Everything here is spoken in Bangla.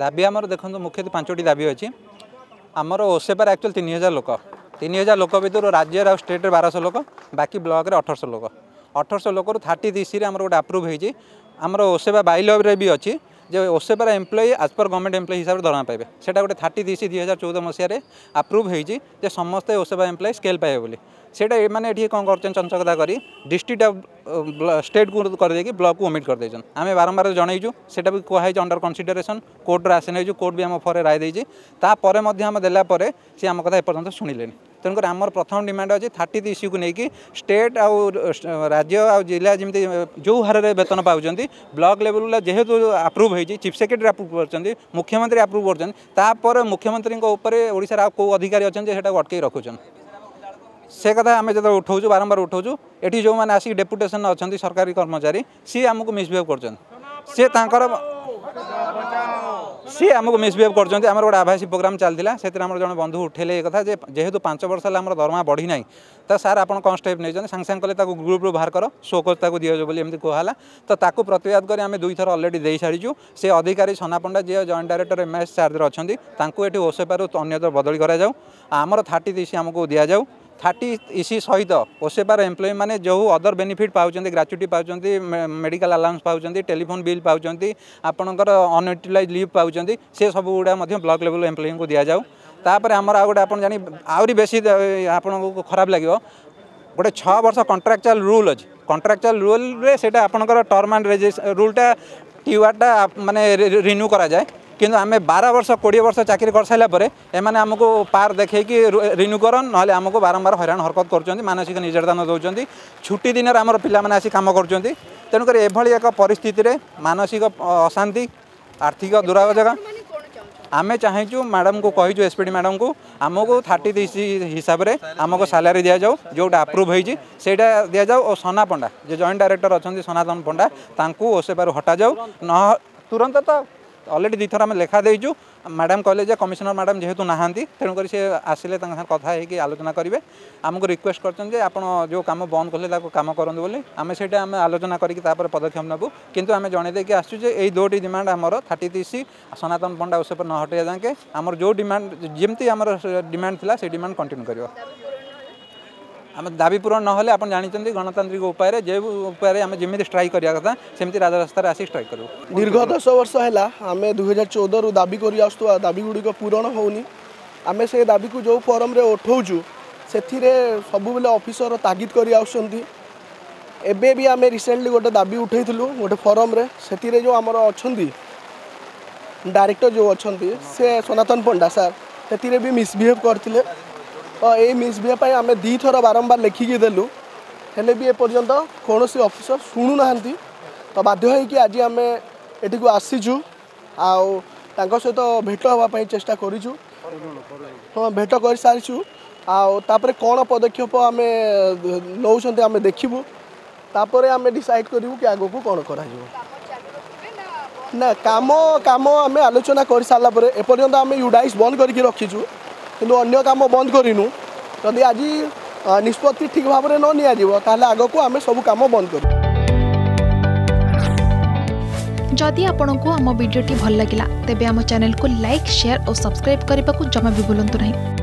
দাবি আমার দেখুন মুখ্যত পাঁচটি দাবি অছি আমার ওসেপার একচুয়াল তিন হাজার লোক তিন হাজার লোক ভিতর রাজ্যের আর স্টেটের বারোশো লোক বাকি ব্লকের অঠরশো লোক অঠরশো লোকর থার্টি ডিসিরে আমার গোটে আপ্রুভ হয়েছে আমার ওসেবা বাইলরে বি অছি যে ওসেপার এমপ্লয়ি আজ পর গভর্নমেন্ট এমপ্লয়ি হিসাবে ধরণা পাইবে সেটা গোটে থার্টি ডিসি দুই হাজার চৌদ মশায় আপ্রুভ হয়েছে যে সমস্ত ওসেপা এমপ্লয়ি স্কেল পাইবে বলে সেটা এমানে এটি কম করছেন চঞ্চকতা করে ডিস্ট্রিক্ট স্টেট কু করেদেকি ব্লক কু ওমিট করেদেছেন আমি বারম্বার জনাইছু সেটা বি কুহাইছে অন্ডর কনসিডরেসন কোর্টর আসি নাই কোর্ট বি আমার ফরে রায় দিয়েছে তাপরে মধ্যে আমি দেলা পরে সে আমার কথা এপর্যন্ত শুণিলেনি তেমকরি আমার প্রথম ডিমাণ্ড অনেক থার্টি ইস্যু কু নিয়ে স্টেট আউ রাজ্য আউ জেলা যেমি যে হারে বেতন পাচ্ছেন ব্লক লেভেল যেহেতু আপ্রুভ হয়েছে চিফ সেক্রেটারি আপ্রুভ করছেন মুখ্যমন্ত্রী আপ্রুভ করছেন তাপরে মুখ্যমন্ত্রী উপরে ওড়শার আপ কেউ অধিকারী অনেক সেটা অটকাই রাখুন সে কথা আমি যেত উঠাও বারম্বার উঠাও এটি যে আসি ডেপুটেসন অনেক সরকারি কর্মচারী সি আমি মিসবিহেভ করছেন সে তাঁর সি আমাকে মিসবিহেভ করছেন আমার গোটে আভাসী প্রোগ্রাম চাল সে আমার জন বন্ধু উঠেলে এই কথা যে যেহেতু পাঁচ বর্ষ হলে আমার দরমা বড়ি না তো স্যার আপনার কম স্টেপ নিয়েছেন সাং সাং কলে তাকে গ্রুপ রু বাহার কর শো কোচ তাকে দিয়ে বলে এমনি কুহলা তো তাকে প্রতিবাদ করে আমি দুইথর অলরেডি দিয়ে সারিছু সে অধিকারী সনা পণ্ডা যে জয়েন্ট ডাইরেক্টর এম এস চার্জরে অনেক এটি ওসেপারু অন্যত্র বদলি করা যাও আমার থার্টি দিশ আমাকে দিয়া যাও থার্টি ইସି ସହିତ ଓସେପାର ଏମ୍ପ୍ଲୟିମାନେ ଯେଉଁ ଅଦର ବେନିଫିଟ୍ ପାଉଛନ୍ତି ଗ୍ରାଚୁଟି ପାଉଛନ୍ତି ମେଡ଼ିକାଲ ଆଲାଉନ୍ସ ପାଉଛନ୍ତି ଟେଲିଫୋନ୍ ବିଲ୍ ପାଉଛନ୍ତି ଆପଣଙ୍କର ଅନୟୁଟିଲାଇଜ୍ ଲିଭ୍ ପାଉଛନ୍ତି ସେ ସବୁ ଗୁଡ଼ା ମଧ୍ୟ ବ୍ଲକ୍ ଲେଭଲ୍ ଏମ୍ପ୍ଲୟିଙ୍କୁ ଦିଆଯାଉ ତାପରେ ଆମର ଆଉ ଗୋଟେ ଆପଣ ଜାଣି ଆହୁରି ବେଶୀ ଆପଣଙ୍କୁ ଖରାପ ଲାଗିବ ଗୋଟେ ଛଅ ବର୍ଷ କଣ୍ଟ୍ରାକ୍ଚୁଆଲ ରୁଲ୍ ଅଛି କଣ୍ଟ୍ରାକ୍ଚୁଆଲ ରୁଲ୍ରେ ସେଇଟା ଆପଣଙ୍କର ଟର୍ମ ଆଣ୍ଡ ରେଜିସ୍ ରୁଲ୍ଟା ଟି ୱାର୍ଡ଼ଟା ମାନେ ରିନ୍ୟୁ କରାଯାଏ কিন্তু আমি বার বর্ষ কোড়িয়ে বর্ষ চাকরি করসারা পরে এমানে আমি পার দেখাইকি রিনিউ কর নহলে আমি বারম্বার হইরাণ হরকত করছেন মানসিক নির্যাতন দৌঁচ ছুটি দিনের আমার পিলা মানে আসি কাম করছেন তেমকরি এভাবে এক পরিস্থিতিরে মানসিক অশান্তি আর্থিক দুরাগজা আমি চাহিছু ম্যাডাম কু কহিছু এসপিডি ম্যাডাম কু আমি থার্টি হিসাবে আমাকে স্যালারি দিয়া যাও যেটা আপ্রুভ হয়েছি সেইটা দিয়া যাও ও সনা পণ্ডা যে জয়েন্ট ডাইরেক্টর অনেক সনাতন পণ্ডা তাঁকু ওসেপার হটা যাও ন তুরন্ত তো অলরেডি দুইথর আমি লেখা দিয়েছু ম্যাডাম কহিলেন যে কমিশনার ম্যাডাম যেহেতু না তেমকি সে আসলে তাঙ্ক সাথে কথা হয়েকি আলোচনা করবে আমি রিকোয়েস্ট করছেন যে আপনার যে কাম বন্ধ কলে তাকে কাম করতে বলে আমি সেটা আমি আলোচনা করি তাপরে পদক্ষেপ নেবু কিন্তু আমি জনাই দিয়ে আসছু যে এই দুটি ডিমান্ড আমার থার্টি তিরিশ সনাতন পণ্ডা উৎসব ন হটাইয়া যাকে আমার যে ডিমান্ড যেমি আমার ডিমান্ড লা সেই ডিমান্ড কন্টিনিউ করব ଆମ ଦାବି ପୂରଣ ନହେଲେ ଆପଣ ଜାଣିଛନ୍ତି ଗଣତାନ୍ତ୍ରିକ ଉପାୟରେ ଯେଉଁ ଉପାୟରେ ଆମେ ଯେମିତି ଷ୍ଟ୍ରାଇକ୍ କରିବା କଥା ସେମିତି ରାଜରାସ୍ତାରେ ଆସି ଷ୍ଟ୍ରାଇକ୍ କରିବୁ ଦୀର୍ଘ ଦଶ ବର୍ଷ ହେଲା ଆମେ ଦୁଇହଜାର ଚଉଦରୁ ଦାବି କରି ଆସୁଥିବା ଦାବିଗୁଡ଼ିକ ପୂରଣ ହେଉନି ଆମେ ସେ ଦାବିକୁ ଯେଉଁ ଫୋରମ୍ରେ ଉଠାଉଛୁ ସେଥିରେ ସବୁବେଳେ ଅଫିସର ତାଗିଦ କରି ଆସୁଛନ୍ତି ଏବେ ବି ଆମେ ରିସେଣ୍ଟଲି ଗୋଟେ ଦାବି ଉଠାଇଥିଲୁ ଗୋଟେ ଫୋରମ୍ରେ ସେଥିରେ ଯେଉଁ ଆମର ଅଛନ୍ତି ଡାଇରେକ୍ଟର ଯେଉଁ ଅଛନ୍ତି ସେ ସନାତନ ପଣ୍ଡା ସାର୍ ସେଥିରେ ବି ମିସବିହେଭ୍ କରିଥିଲେ এই ମିସ୍ବିହେଭ୍ ପାଇଁ ଆମେ ଦୁଇଥର ବାରମ୍ବାର ଲେଖିକି ଦେଲୁ ହେଲେ ବି ଏପର୍ଯ୍ୟନ୍ତ କୌଣସି ଅଫିସର ଶୁଣୁନାହାନ୍ତି ତ ବାଧ୍ୟ ହୋଇକି ଆଜି ଆମେ ଏଠିକୁ ଆସିଛୁ ଆଉ ତାଙ୍କ ସହିତ ଭେଟ ହେବା ପାଇଁ ଚେଷ୍ଟା କରିଛୁ ହଁ ଭେଟ କରିସାରିଛୁ ଆଉ ତାପରେ କ'ଣ ପଦକ୍ଷେପ ଆମେ ନେଉଛନ୍ତି ଆମେ ଦେଖିବୁ ତାପରେ ଆମେ ଡିସାଇଡ଼ କରିବୁ କି ଆଗକୁ କ'ଣ କରାଯିବ ନା କାମ କାମ ଆମେ ଆଲୋଚନା କରିସାରିଲା ପରେ ଏପର୍ଯ୍ୟନ୍ତ ଆମେ ୟୁଡାଇସ୍ ବନ୍ଦ କରିକି ରଖିଛୁ କିନ୍ତୁ ଅନ୍ୟ କାମ ବନ୍ଦ କରିନୁ ଯଦି ଆଜି ନିଷ୍ପତ୍ତି ଠିକ୍ ଭାବରେ ନ ନିଆଯିବ ତାହେଲେ ଆଗକୁ ଆମେ ସବୁ କାମ ବନ୍ଦ କରିବୁ ଯଦି ଆପଣଙ୍କୁ ଆମ ଭିଡ଼ିଓଟି ଭଲ ଲାଗିଲା ତେବେ ଆମ ଚ୍ୟାନେଲକୁ ଲାଇକ୍ ସେୟାର ଓ ସବସ୍କ୍ରାଇବ୍ କରିବାକୁ ଜମା ବି ଭୁଲନ୍ତୁ ନାହିଁ